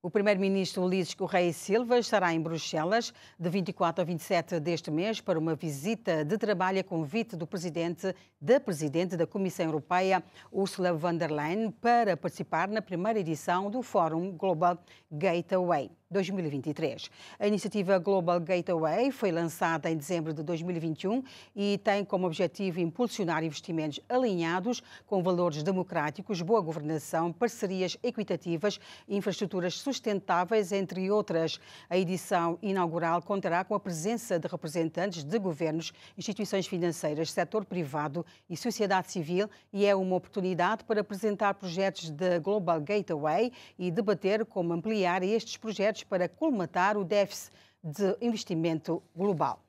O primeiro-ministro Ulisses Correia Silva estará em Bruxelas de 24 a 27 deste mês para uma visita de trabalho a convite do presidente da presidente da Comissão Europeia, Ursula von der Leyen, para participar na primeira edição do Fórum Global Gateway. 2023. A iniciativa Global Gateway foi lançada em dezembro de 2021 e tem como objetivo impulsionar investimentos alinhados com valores democráticos, boa governação, parcerias equitativas, infraestruturas sustentáveis, entre outras. A edição inaugural contará com a presença de representantes de governos, instituições financeiras, setor privado e sociedade civil e é uma oportunidade para apresentar projetos da Global Gateway e debater como ampliar estes projetos para colmatar o déficit de investimento global.